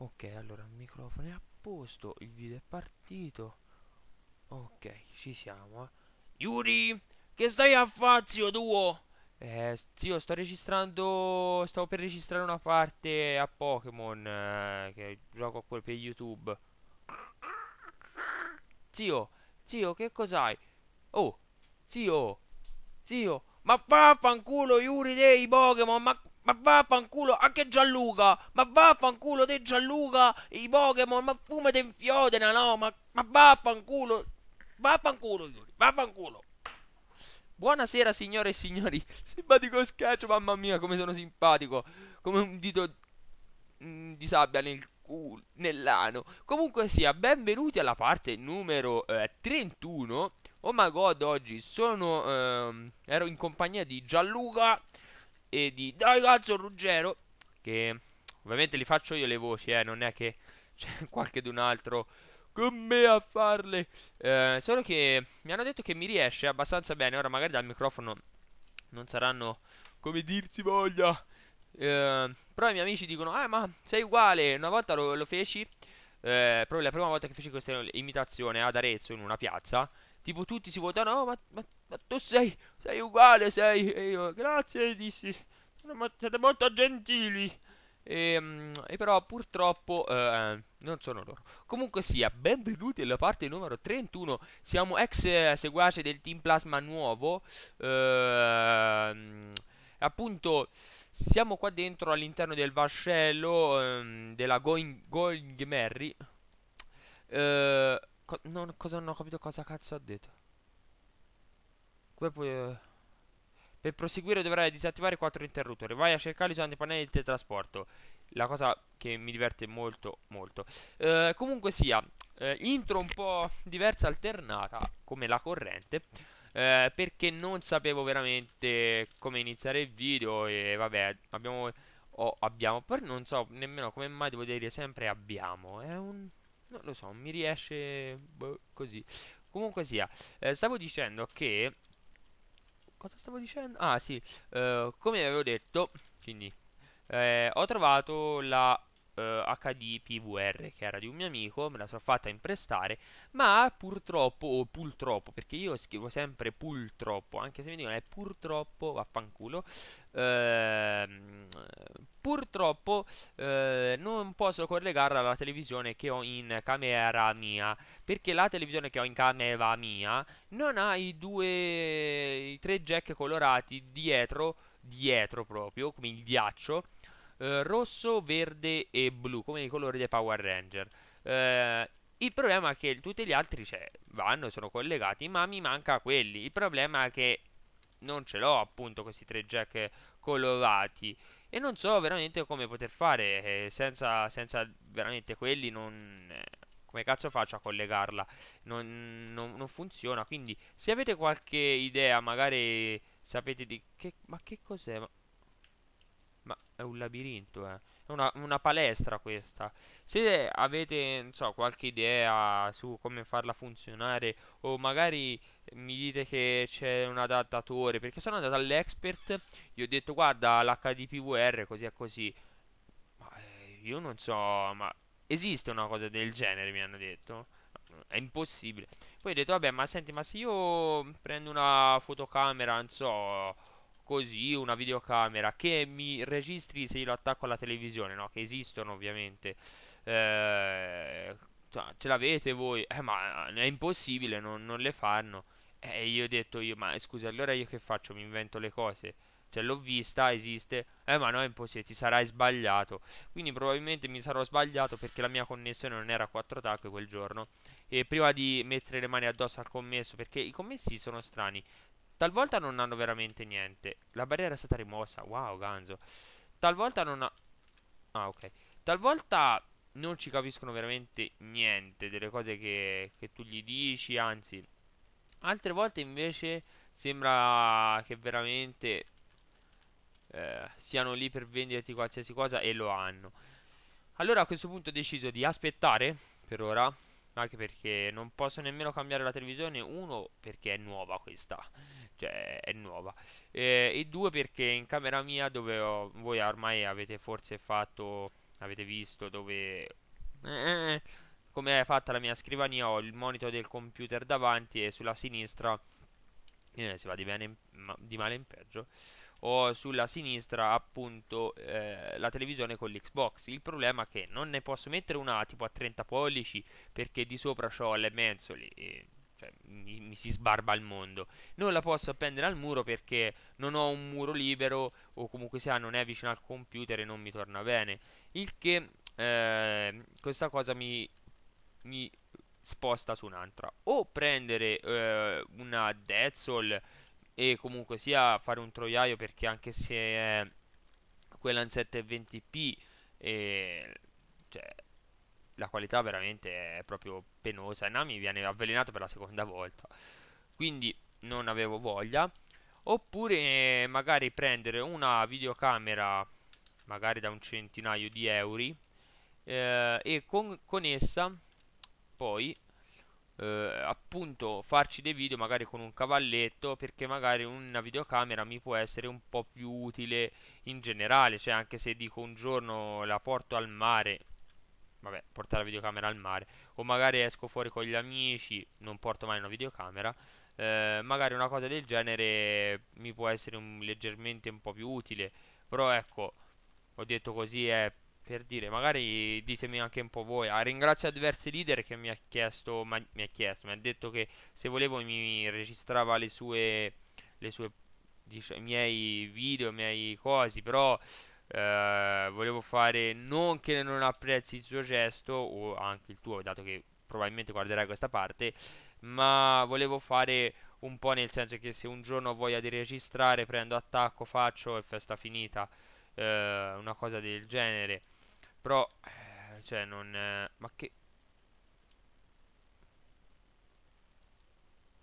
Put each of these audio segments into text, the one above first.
ok allora il microfono è a posto il video è partito ok ci siamo eh. Yuri che stai a fare, zio tuo eh, zio, sto registrando. Stavo per registrare una parte a Pokémon. Eh, che gioco a pure per YouTube. Zio, zio, che cos'hai? Oh, zio, zio, ma vaffanculo, Yuri dei Pokémon, ma ma vaffanculo anche Gianluca! Ma vaffanculo te Gianluca! I Pokémon, ma fumate in fiodena, no? Ma, ma vaffanculo! Vaffanculo, Yuri, vaffanculo! Buonasera signore e signori, simpatico sketch, mamma mia come sono simpatico, come un dito mm, di sabbia nel culo, nell'ano. Comunque sia, benvenuti alla parte numero eh, 31. Oh my god, oggi sono, ehm, ero in compagnia di Gianluca, e di Dai cazzo Ruggero Che ovviamente li faccio io le voci eh Non è che c'è qualche d'un altro con me a farle eh, Solo che mi hanno detto che mi riesce abbastanza bene Ora magari dal microfono non saranno come dirsi voglia eh, Però i miei amici dicono Ah ma sei uguale Una volta lo, lo feci eh, Proprio la prima volta che feci questa imitazione ad Arezzo in una piazza Tipo tutti si votano oh, ma, ma, ma tu sei sei uguale, sei. E io, grazie, dissi, siete molto gentili. E, ehm, e, però purtroppo eh, eh, non sono loro. Comunque sia, benvenuti alla parte numero 31. Siamo ex eh, seguaci del Team Plasma nuovo. Eh, appunto, siamo qua dentro all'interno del vascello eh, della Going, Going Merry. Eh, co non, cosa, non ho capito cosa cazzo ha detto. Eh, per proseguire dovrai disattivare 4 interruttori. Vai a cercarli usando i pannelli di teletrasporto. La cosa che mi diverte molto, molto. Eh, comunque sia, eh, intro un po' diversa, alternata, come la corrente. Eh, perché non sapevo veramente come iniziare il video e vabbè, abbiamo... Oh, abbiamo, poi non so nemmeno come mai devo dire sempre abbiamo. È un... non lo so, mi riesce boh, così. Comunque sia, eh, stavo dicendo che cosa stavo dicendo? Ah sì, eh, come avevo detto, quindi eh, ho trovato la eh, HD PVR che era di un mio amico, me la sono fatta imprestare, ma purtroppo, o purtroppo, perché io scrivo sempre purtroppo, anche se mi dicono è purtroppo, vaffanculo, ehm purtroppo eh, non posso collegarla alla televisione che ho in camera mia perché la televisione che ho in camera mia non ha i due i tre jack colorati dietro dietro proprio come il ghiaccio eh, rosso, verde e blu come i colori dei Power Ranger eh, il problema è che tutti gli altri cioè, vanno, sono collegati, ma mi manca quelli. Il problema è che non ce l'ho appunto questi tre jack colorati. E non so veramente come poter fare, eh, senza, senza, veramente quelli non... Eh, come cazzo faccio a collegarla? Non, non, non, funziona, quindi se avete qualche idea, magari sapete di... Che, ma che cos'è? Ma, ma è un labirinto, eh una, una palestra questa. Se avete, so, qualche idea su come farla funzionare o magari mi dite che c'è un adattatore, perché sono andato all'expert, gli ho detto guarda l'HDPVR così e così. Ma eh, io non so, ma esiste una cosa del genere, mi hanno detto è impossibile. Poi ho detto, vabbè, ma senti, ma se io prendo una fotocamera, non so, così una videocamera che mi registri se io lo attacco alla televisione, no? Che esistono ovviamente. Eh, cioè, ce l'avete voi? Eh, ma è impossibile, non, non le fanno. E eh, io ho detto io, ma scusi, allora io che faccio? Mi invento le cose. Cioè l'ho vista, esiste, eh ma no è impossibile, ti sarai sbagliato. Quindi probabilmente mi sarò sbagliato perché la mia connessione non era a 4 tacche quel giorno. E prima di mettere le mani addosso al commesso, perché i commessi sono strani, Talvolta non hanno veramente niente. La barriera è stata rimossa. Wow, ganzo. Talvolta non ha... Ah, ok. Talvolta non ci capiscono veramente niente delle cose che, che tu gli dici, anzi. Altre volte invece sembra che veramente eh, siano lì per venderti qualsiasi cosa e lo hanno. Allora a questo punto ho deciso di aspettare per ora anche perché non posso nemmeno cambiare la televisione uno perché è nuova questa cioè, è nuova. E, eh, e due perché in camera mia, dove ho, voi ormai avete forse fatto, avete visto dove... Eh, come è fatta la mia scrivania, ho il monitor del computer davanti e sulla sinistra... Eh, si va di, in, di male in peggio ho sulla sinistra appunto eh, la televisione con l'Xbox. Il problema è che non ne posso mettere una tipo a 30 pollici perché di sopra ho le mensole e cioè, mi, mi, si sbarba il mondo. Non la posso appendere al muro perché non ho un muro libero o comunque sia non è vicino al computer e non mi torna bene. Il che eh, questa cosa mi, mi, sposta su un'altra. O prendere eh, una Dead Soul e comunque sia fare un troiaio perché anche se è quella in 720p... e... Eh, cioè, la qualità veramente è proprio penosa. Nami viene avvelenato per la seconda volta. Quindi non avevo voglia. Oppure eh, magari prendere una videocamera, magari da un centinaio di euro, eh, e con, con, essa poi eh, appunto farci dei video magari con un cavalletto perché magari una videocamera mi può essere un po' più utile in generale cioè anche se dico un giorno la porto al mare vabbè, portare la videocamera al mare o magari esco fuori con gli amici, non porto mai una videocamera, eh, magari una cosa del genere mi può essere un, leggermente un po' più utile, però ecco, ho detto così è per dire, magari ditemi anche un po' voi, ah, ringrazio diversi leader che mi ha chiesto, ma, mi ha chiesto, mi ha detto che se volevo mi registrava le sue, le sue dic- i miei video, i miei cosi, però eh, volevo fare non che non apprezzi il suo gesto o anche il tuo, dato che probabilmente guarderai questa parte, ma volevo fare un po' nel senso che se un giorno voglia di registrare prendo attacco, faccio e festa finita, eh, una cosa del genere. Però, eh, cioè, non... Eh, ma che...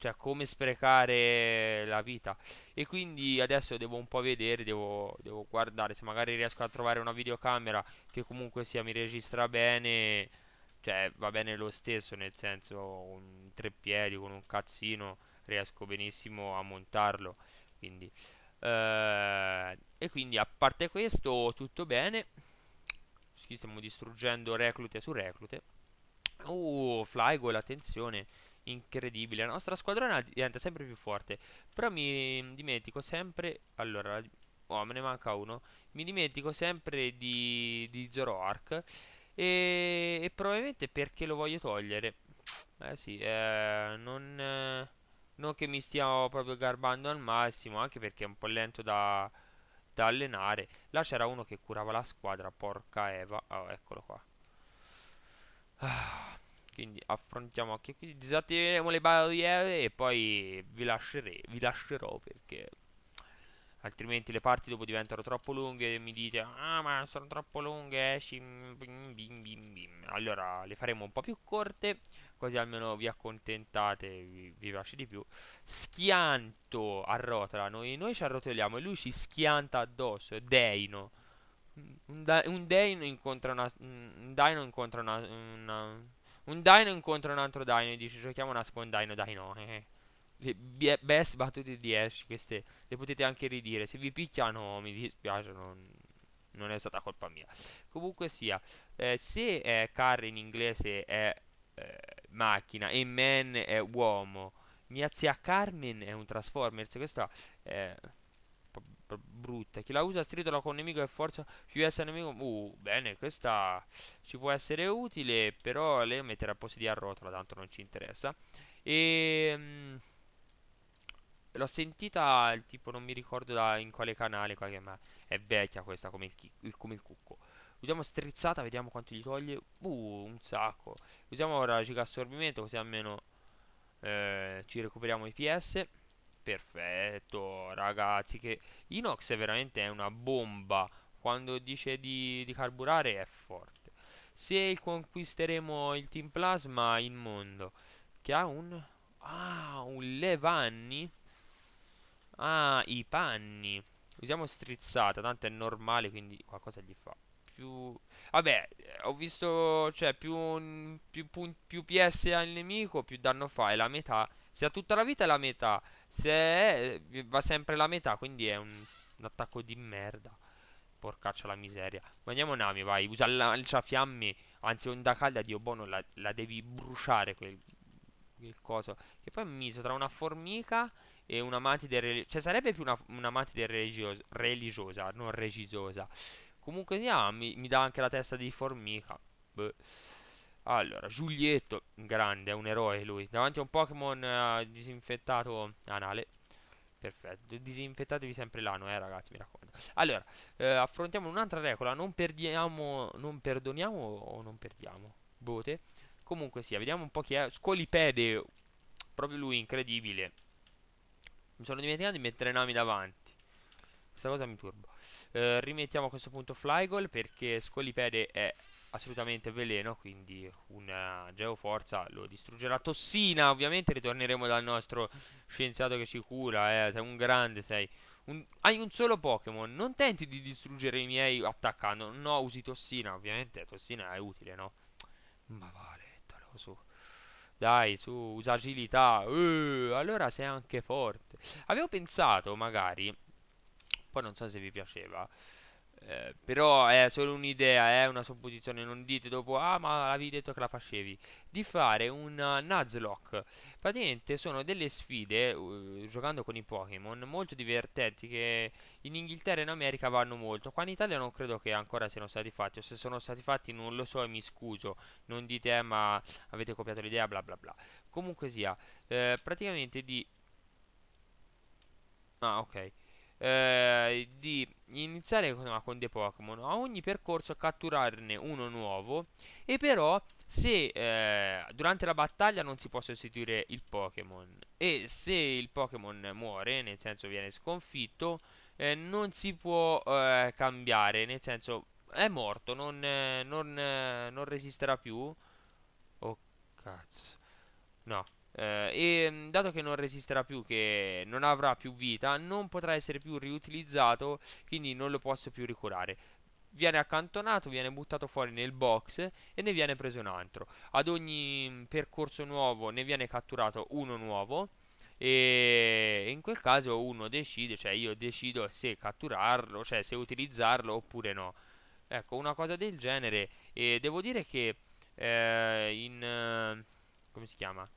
cioè come sprecare la vita e quindi adesso devo un po' vedere devo, devo, guardare se magari riesco a trovare una videocamera che comunque sia mi registra bene cioè va bene lo stesso nel senso un tre piedi con un cazzino riesco benissimo a montarlo quindi eh, e quindi a parte questo tutto bene stiamo distruggendo reclute su reclute uh Flygol attenzione incredibile. La nostra squadrona diventa sempre più forte. Però mi dimentico sempre... Allora, oh, me ne manca uno. Mi dimentico sempre di, di Zoroark. E, e, probabilmente perché lo voglio togliere. Eh sì, eh, non, eh, non, che mi stia proprio garbando al massimo, anche perché è un po' lento da, da allenare. Là c'era uno che curava la squadra, porca Eva. Oh, eccolo qua. Ah, quindi affrontiamo anche qui disattiveremo le barriere e poi vi, lascerei, vi lascerò perché altrimenti le parti dopo diventano troppo lunghe e mi dite ah ma sono troppo lunghe eh, bim, bim, bim, allora le faremo un po' più corte così almeno vi accontentate vi, vi piace di più schianto arrotola noi, noi ci arrotoliamo e lui ci schianta addosso è deino un, da, un deino incontra una un deino incontra una, una un dino incontra un altro dino e dice giochiamo una spawn dino, dai eh. eh, Best battute di Ash, queste le potete anche ridire. Se vi picchiano mi dispiace, non, non è stata colpa mia. Comunque sia, eh, se eh, car in inglese è eh, macchina e man è uomo, mia zia Carmen è un Transformers, questa Eh, brutta. Chi la usa stritola con nemico e forza più S nemico. Uh, bene, questa ci può essere utile, però lei metterà posti di arrotola, tanto non ci interessa. E ehm, l'ho sentita, il tipo non mi ricordo da, in quale canale, qualche, ma è vecchia questa come il, come il cucco. Usiamo strizzata, vediamo quanto gli toglie. Uh, un sacco. Usiamo ora giga assorbimento, così almeno eh, ci recuperiamo i PS. Perfetto, ragazzi, che Inox è veramente una bomba. Quando dice di, di carburare è forte. Se conquisteremo il Team Plasma, il mondo, che ha un... Ah, un Levanni. Ah, i panni. Usiamo strizzata, tanto è normale, quindi qualcosa gli fa. Più... Vabbè, eh, ho visto... Cioè, più, più, più PS al nemico, più danno fa. E la metà se ha tutta la vita è la metà. Se è, eh, va sempre la metà, quindi è un, un attacco di merda. Porcaccia la miseria. Mandiamo Nami, vai. Usa lanciafiamme. Anzi, onda calda, Dio buono, la, la devi bruciare quel, quel, coso. Che poi è miso tra una formica e una matite religiosa. Cioè, sarebbe più una, una matite religiosa, religiosa, non regisosa. Comunque sia, mi, mi dà anche la testa di formica. Beh. Allora, Giulietto, grande, è un eroe lui. Davanti a un Pokémon eh, disinfettato anale. Perfetto, disinfettatevi sempre l'ano, eh ragazzi, mi raccomando. Allora, eh, affrontiamo un'altra regola, non perdiamo, non perdoniamo o non perdiamo? Bote. Comunque sia, vediamo un po' chi è. Scolipede, proprio lui, incredibile. Mi sono dimenticato di mettere Nami davanti. Questa cosa mi turba. Eh, rimettiamo a questo punto Flygol perché Scolipede è assolutamente veleno, quindi una eh, geoforza lo distruggerà. Tossina, ovviamente ritorneremo dal nostro scienziato che ci cura, eh, sei un grande, sei... Un... Hai un solo Pokémon, non tenti di distruggere i miei attaccando, no, usi Tossina, ovviamente Tossina è utile, no? Ma valettalo, su... Dai, su, usa agilità, uh, allora sei anche forte. Avevo pensato, magari, poi non so se vi piaceva, eh, però è solo un'idea, è eh, una supposizione, non dite dopo ah ma l'avevi detto che la facevi, di fare un uh, Nuzlocke. Praticamente sono delle sfide, uh, giocando con i Pokémon, molto divertenti che in Inghilterra e in America vanno molto. Qua in Italia non credo che ancora siano stati fatti, o se sono stati fatti non lo so e mi scuso, non dite eh, ma avete copiato l'idea bla bla bla. Comunque sia, eh, praticamente di... Ah ok eh, di iniziare con, no, con dei Pokémon, a ogni percorso catturarne uno nuovo e però se eh, durante la battaglia non si può sostituire il Pokémon e se il Pokémon muore, nel senso viene sconfitto, eh, non si può eh, cambiare, nel senso è morto, non, non, non resisterà più. Oh cazzo. No, eh, e mm, dato che non resisterà più, che non avrà più vita, non potrà essere più riutilizzato, quindi non lo posso più ricurare. Viene accantonato, viene buttato fuori nel box e ne viene preso un altro. Ad ogni mm, percorso nuovo ne viene catturato uno nuovo e in quel caso uno decide, cioè io decido se catturarlo, cioè se utilizzarlo oppure no. Ecco, una cosa del genere e devo dire che eh, in... come si chiama?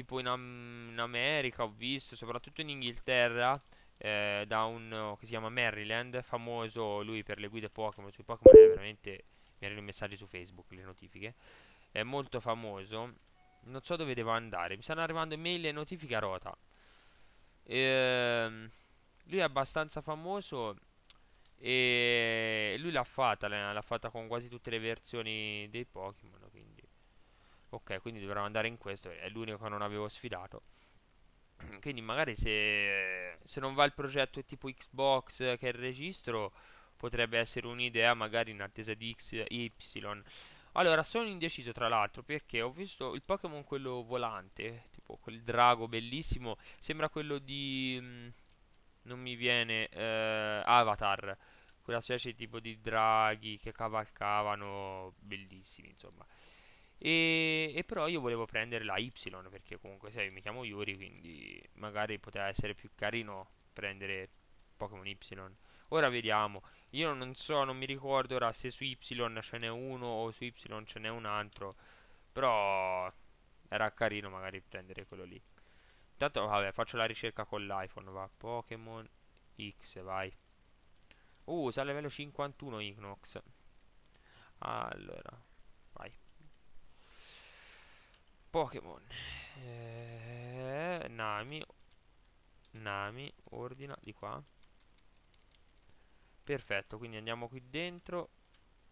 tipo in, Am in America ho visto, soprattutto in Inghilterra, eh, da un oh, che si chiama Maryland, famoso lui per le guide Pokémon, sui Pokémon è veramente mi arrivano i messaggi su Facebook, le notifiche. È molto famoso. Non so dove devo andare. Mi stanno arrivando mail e notifiche a rota. Ehm, lui è abbastanza famoso. E lui l'ha fatta. L'ha fatta con quasi tutte le versioni dei Pokémon ok quindi dovremmo andare in questo è l'unico che non avevo sfidato quindi magari se, se non va il progetto tipo Xbox che è il registro potrebbe essere un'idea magari in attesa di XY allora sono indeciso tra l'altro perché ho visto il Pokémon quello volante tipo quel drago bellissimo sembra quello di mm, non mi viene eh, Avatar quella specie tipo di draghi che cavalcavano bellissimi insomma e, e, però io volevo prendere la Y perché comunque sai, mi chiamo Yuri, quindi magari poteva essere più carino prendere Pokémon Y. Ora vediamo. Io non so, non mi ricordo ora se su Y ce n'è uno o su Y ce n'è un altro. Però era carino magari prendere quello lì. Intanto vabbè, faccio la ricerca con l'iPhone, va. Pokémon X, vai. Uh, sta a livello 51 Ignox. Allora Pokémon. Eh, Nami. Nami, ordina di qua. Perfetto, quindi andiamo qui dentro.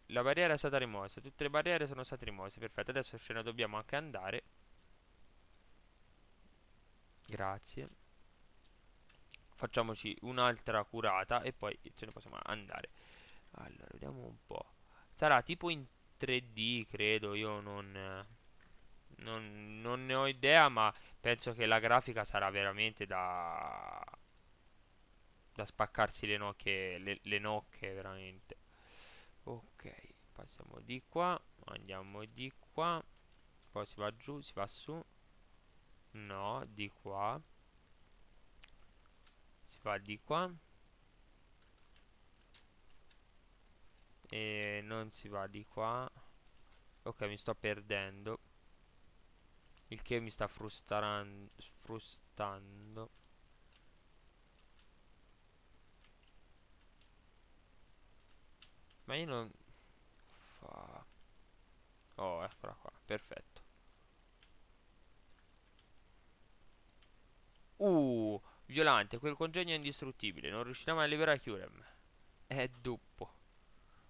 La barriera è stata rimossa, tutte le barriere sono state rimosse, perfetto. Adesso ce ne dobbiamo anche andare. Grazie. Facciamoci un'altra curata e poi ce ne possiamo andare. Allora, vediamo un po'. Sarà tipo in 3D, credo, io non non, non ne ho idea, ma penso che la grafica sarà veramente da, da spaccarsi le nocche, le, le nocche veramente. Ok, passiamo di qua, andiamo di qua, poi si va giù, si va su, no, di qua, si va di qua, e non si va di qua, ok mi sto perdendo il che mi sta frustando. Ma io non... Fa... Oh, eccola qua, perfetto. Uh, violante, quel congegno è indistruttibile, non riuscirà mai a liberare Curem. È duppo.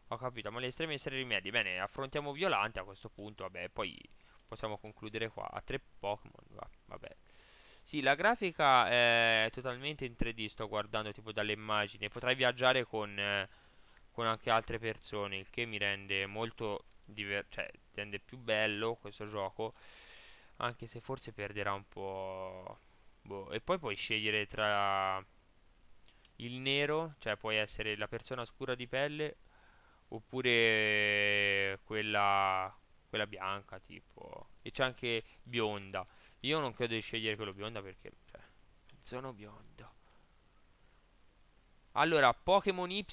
Ho capito, ma le estreme essere rimedi. Bene, affrontiamo Violante a questo punto, vabbè, poi possiamo concludere qua. A tre Pokémon, va, vabbè. Sì, la grafica è totalmente in 3D, sto guardando tipo dalle immagini. Potrai viaggiare con, eh, con anche altre persone, il che mi rende molto cioè, rende più bello questo gioco. Anche se forse perderà un po'... Boh. E poi puoi scegliere tra il nero, cioè puoi essere la persona scura di pelle, oppure quella quella bianca tipo e c'è anche bionda io non credo di scegliere quello bionda perché cioè, sono biondo allora Pokémon Y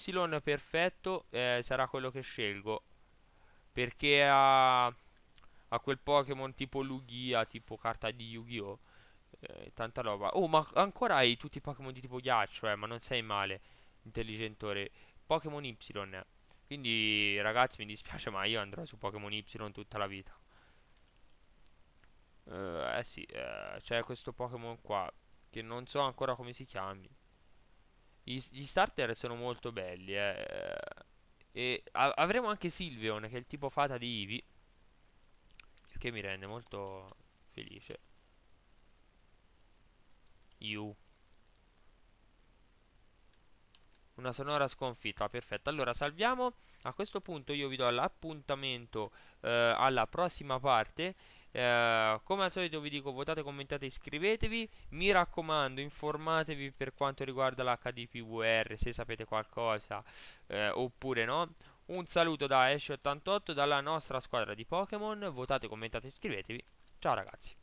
perfetto eh, sarà quello che scelgo perché ha, ha quel Pokémon tipo Lugia tipo carta di Yu-Gi-Oh eh, tanta roba oh ma ancora hai tutti i Pokémon di tipo ghiaccio eh ma non sei male intelligentore Pokémon Y quindi ragazzi mi dispiace ma io andrò su Pokémon Y tutta la vita. Uh, eh sì, eh, c'è questo Pokémon qua che non so ancora come si chiami. Gli, gli starter sono molto belli. Eh. eh e avremo anche Silveon che è il tipo fata di Eevee Il che mi rende molto felice. You. Una sonora sconfitta, perfetto. Allora salviamo. A questo punto io vi do l'appuntamento eh, alla prossima parte. Eh, come al solito vi dico votate, commentate, iscrivetevi. Mi raccomando, informatevi per quanto riguarda l'HDPVR se sapete qualcosa eh, oppure no. Un saluto da Ash88 dalla nostra squadra di Pokémon. Votate, commentate, iscrivetevi. Ciao ragazzi.